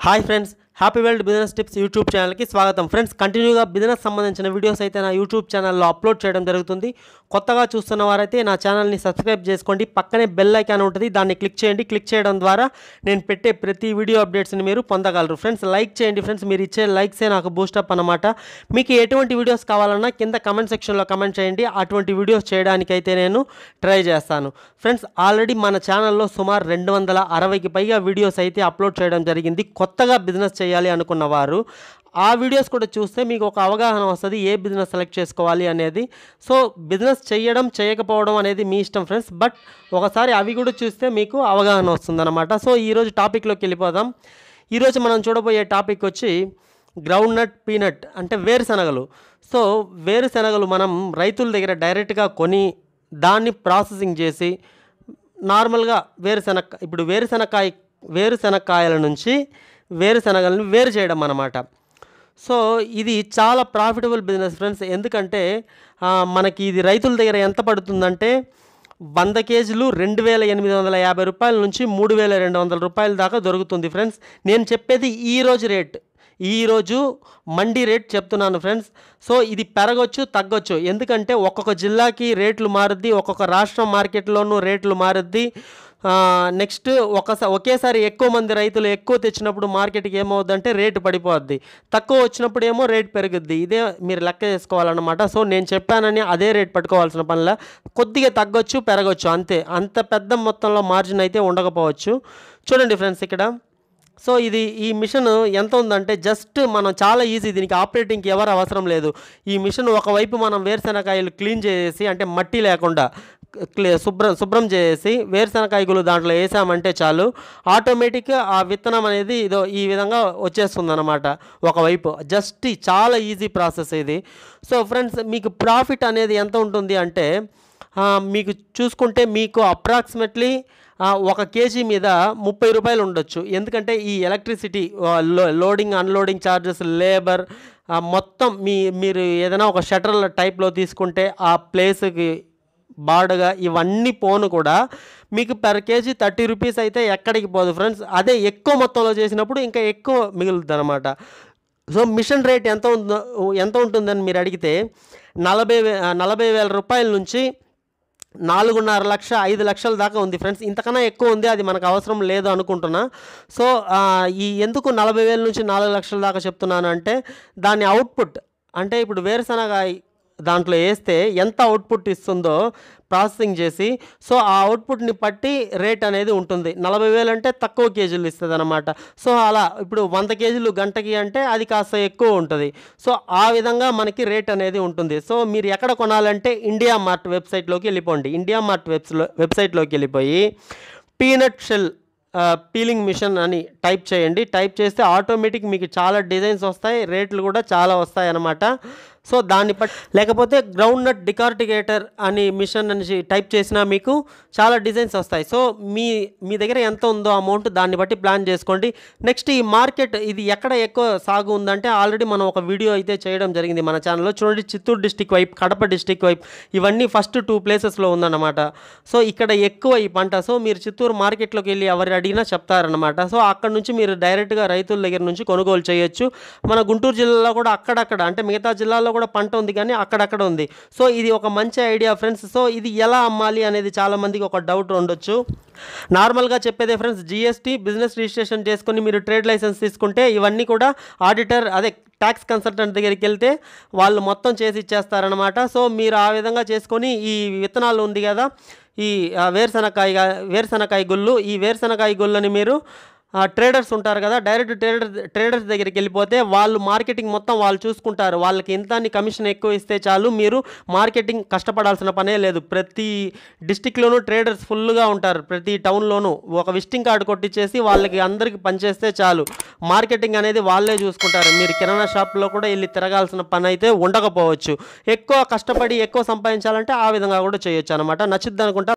Hi friends, happy world business tips YouTube ఛానల్కి స్వాగతం friends కంటిన్యూగా బిజినెస్ సంబంధించిన వీడియోస్ అయితే నా యూట్యూబ్ ఛానల్లో అప్లోడ్ చేయడం జరుగుతుంది కొత్తగా చూస్తున్న వారైతే నా ఛానల్ని సబ్స్క్రైబ్ చేసుకోండి పక్కనే బెల్ ఐకాన్ ఉంటుంది దాన్ని క్లిక్ చేయండి క్లిక్ చేయడం ద్వారా నేను పెట్టే ప్రతి వీడియో అప్డేట్స్ని మీరు పొందగలరు ఫ్రెండ్స్ లైక్ చేయండి ఫ్రెండ్స్ మీరు ఇచ్చే లైక్సే నాకు బూస్టప్ అనమాట మీకు ఎటువంటి వీడియోస్ కావాలన్నా కింద కమెంట్ సెక్షన్లో కమెంట్ చేయండి అటువంటి వీడియోస్ చేయడానికైతే నేను ట్రై చేస్తాను ఫ్రెండ్స్ ఆల్రెడీ మన ఛానల్లో సుమారు రెండు వందల అరవైకి పైగా వీడియోస్ అయితే అప్లోడ్ చేయడం జరిగింది కొత్తగా బిజినెస్ చేయ చేయాలి అనుకున్న వారు ఆ వీడియోస్ కూడా చూస్తే మీకు ఒక అవగాహన వస్తుంది ఏ బిజినెస్ సెలెక్ట్ చేసుకోవాలి అనేది సో బిజినెస్ చేయడం చేయకపోవడం అనేది మీ ఇష్టం ఫ్రెండ్స్ బట్ ఒకసారి అవి కూడా చూస్తే మీకు అవగాహన వస్తుందన్నమాట సో ఈరోజు టాపిక్లోకి వెళ్ళిపోదాం ఈరోజు మనం చూడబోయే టాపిక్ వచ్చి గ్రౌండ్ నట్ పీనట్ అంటే వేరుశనగలు సో వేరుశనగలు మనం రైతుల దగ్గర డైరెక్ట్గా కొని దాన్ని ప్రాసెసింగ్ చేసి నార్మల్గా వేరుశనక్క ఇప్పుడు వేరుశనక్కాయ వేరుశనక్కాయల నుంచి వేరుశనగలను వేరు చేయడం అన్నమాట సో ఇది చాలా ప్రాఫిటబుల్ బిజినెస్ ఫ్రెండ్స్ ఎందుకంటే మనకి ఇది రైతుల దగ్గర ఎంత పడుతుందంటే వంద కేజీలు రెండు వేల ఎనిమిది వందల యాభై రూపాయల నుంచి మూడు వేల రెండు వందల రూపాయల దాకా దొరుకుతుంది ఫ్రెండ్స్ నేను చెప్పేది ఈరోజు రేట్ ఈరోజు మండి రేట్ చెప్తున్నాను ఫ్రెండ్స్ సో ఇది పెరగచ్చు తగ్గొచ్చు ఎందుకంటే ఒక్కొక్క జిల్లాకి రేట్లు మారుద్ది ఒక్కొక్క రాష్ట్రం మార్కెట్లోనూ రేట్లు మారుద్ది నెక్స్ట్ ఒకసారి ఒకేసారి ఎక్కువ మంది రైతులు ఎక్కువ తెచ్చినప్పుడు మార్కెట్కి ఏమవుద్దంటే రేటు పడిపోద్ది తక్కువ వచ్చినప్పుడు ఏమో రేటు పెరుగుద్ది ఇదే మీరు లెక్క చేసుకోవాలన్నమాట సో నేను చెప్పానని అదే రేటు పట్టుకోవాల్సిన పనిలా కొద్దిగా తగ్గొచ్చు పెరగచ్చు అంతే అంత పెద్ద మొత్తంలో మార్జిన్ అయితే ఉండకపోవచ్చు చూడండి ఫ్రెండ్స్ ఇక్కడ సో ఇది ఈ మిషన్ ఎంత ఉందంటే జస్ట్ మనం చాలా ఈజీ దీనికి ఆపరేటింగ్కి ఎవరు అవసరం లేదు ఈ మిషన్ ఒకవైపు మనం వేరుశెనకాయలు క్లీన్ చేసి అంటే మట్టి లేకుండా శుభ్రం శుభ్రం చేసి వేరుశనకాయగులు దాంట్లో వేసామంటే చాలు ఆటోమేటిక్గా ఆ విత్తనం అనేది ఇదో ఈ విధంగా వచ్చేస్తుంది అనమాట ఒకవైపు జస్ట్ చాలా ఈజీ ప్రాసెస్ ఇది సో ఫ్రెండ్స్ మీకు ప్రాఫిట్ అనేది ఎంత ఉంటుంది అంటే మీకు చూసుకుంటే మీకు అప్రాక్సిమేట్లీ ఒక కేజీ మీద ముప్పై రూపాయలు ఉండొచ్చు ఎందుకంటే ఈ electricity loading unloading charges labour మొత్తం మీ మీరు ఏదైనా ఒక షటర్ల టైప్లో తీసుకుంటే ఆ ప్లేస్కి బాడుగ ఇవన్నీ పోను కూడా మీకు పెర్ కేజీ థర్టీ రూపీస్ అయితే ఎక్కడికి పోదు ఫ్రెండ్స్ అదే ఎక్కువ మొత్తంలో చేసినప్పుడు ఇంకా ఎక్కువ మిగులుతుంది అనమాట సో మిషన్ రేట్ ఎంత ఉందో ఎంత ఉంటుందని మీరు అడిగితే నలభై వే నలభై వేల రూపాయల నుంచి నాలుగున్నర లక్ష ఐదు లక్షల దాకా ఉంది ఫ్రెండ్స్ ఇంతకన్నా ఎక్కువ ఉంది అది మనకు అవసరం లేదు అనుకుంటున్నా సో ఈ ఎందుకు నలభై వేల నుంచి నాలుగు లక్షల దాకా చెప్తున్నాను అంటే దాని అవుట్పుట్ అంటే ఇప్పుడు వేరుశనగ దాంట్లో వేస్తే ఎంత అవుట్పుట్ ఇస్తుందో ప్రాసెసింగ్ చేసి సో ఆ అవుట్పుట్ని పట్టి రేట్ అనేది ఉంటుంది నలభై వేలు అంటే తక్కువ కేజీలు ఇస్తుంది అనమాట సో అలా ఇప్పుడు వంద కేజీలు గంటకి అంటే అది కాస్త ఎక్కువ ఉంటుంది సో ఆ విధంగా మనకి రేట్ అనేది ఉంటుంది సో మీరు ఎక్కడ కొనాలంటే ఇండియా మార్ట్ వెబ్సైట్లోకి వెళ్ళిపోండి ఇండియా మార్ట్ వెబ్స్లో వెబ్సైట్లోకి వెళ్ళిపోయి పీనట్ షెల్ పీలింగ్ మిషన్ అని టైప్ చేయండి టైప్ చేస్తే ఆటోమేటిక్ మీకు చాలా డిజైన్స్ వస్తాయి రేట్లు కూడా చాలా వస్తాయి అన్నమాట సో దాన్ని బట్ లేకపోతే గ్రౌండ్ నట్ డికార్టిగేటర్ అని మిషన్ అని టైప్ చేసినా మీకు చాలా డిజైన్స్ వస్తాయి సో మీ మీ దగ్గర ఎంత ఉందో అమౌంట్ దాన్ని బట్టి ప్లాన్ చేసుకోండి నెక్స్ట్ ఈ మార్కెట్ ఇది ఎక్కడ ఎక్కువ సాగు ఉందంటే ఆల్రెడీ మనం ఒక వీడియో అయితే చేయడం జరిగింది మన ఛానల్లో చూడండి చిత్తూరు డిస్టిక్ వైపు కడప డిస్టిక్ వైపు ఇవన్నీ ఫస్ట్ టూ ప్లేసెస్లో ఉందన్నమాట సో ఇక్కడ ఎక్కువ ఈ పంట సో మీరు చిత్తూరు మార్కెట్లోకి వెళ్ళి ఎవరు అడిగినా చెప్తారనమాట సో అక్కడ నుంచి మీరు డైరెక్ట్గా రైతుల దగ్గర నుంచి కొనుగోలు చేయొచ్చు మన గుంటూరు జిల్లాలో కూడా అక్కడక్కడ అంటే మిగతా జిల్లాలో దాంట్లో కూడా పంట ఉంది కానీ అక్కడక్కడ ఉంది సో ఇది ఒక మంచి ఐడియా ఫ్రెండ్స్ సో ఇది ఎలా అమ్మాలి అనేది చాలామందికి ఒక డౌట్ ఉండొచ్చు నార్మల్గా చెప్పేదే ఫ్రెండ్స్ జిఎస్టీ బిజినెస్ రిజిస్ట్రేషన్ చేసుకుని మీరు ట్రేడ్ లైసెన్స్ తీసుకుంటే ఇవన్నీ కూడా ఆడిటర్ అదే ట్యాక్స్ కన్సల్టెంట్ దగ్గరికి వెళ్తే వాళ్ళు మొత్తం చేసి ఇచ్చేస్తారనమాట సో మీరు ఆ విధంగా చేసుకొని ఈ విత్తనాలు ఉంది కదా ఈ వేరుశనకాయ వేరుశనకాయ గుళ్ళు ఈ వేరుశనకాయ గుళ్ళని మీరు ట్రేడర్స్ ఉంటారు కదా డైరెక్ట్ ట్రేడర్ ట్రేడర్స్ దగ్గరికి వెళ్ళిపోతే వాళ్ళు మార్కెటింగ్ మొత్తం వాళ్ళు చూసుకుంటారు వాళ్ళకి ఇంత కమిషన్ ఎక్కువ ఇస్తే చాలు మీరు మార్కెటింగ్ కష్టపడాల్సిన పనే లేదు ప్రతి డిస్టిక్లోనూ ట్రేడర్స్ ఫుల్గా ఉంటారు ప్రతి టౌన్లోనూ ఒక విజిటింగ్ కార్డు కొట్టించేసి వాళ్ళకి అందరికీ పనిచేస్తే చాలు మార్కెటింగ్ అనేది వాళ్ళే చూసుకుంటారు మీరు కిరాణా షాప్లో కూడా వెళ్ళి తిరగాల్సిన పని అయితే ఉండకపోవచ్చు ఎక్కువ కష్టపడి ఎక్కువ సంపాదించాలంటే ఆ విధంగా కూడా చేయొచ్చు అనమాట నచ్చుద్ది అనుకుంటా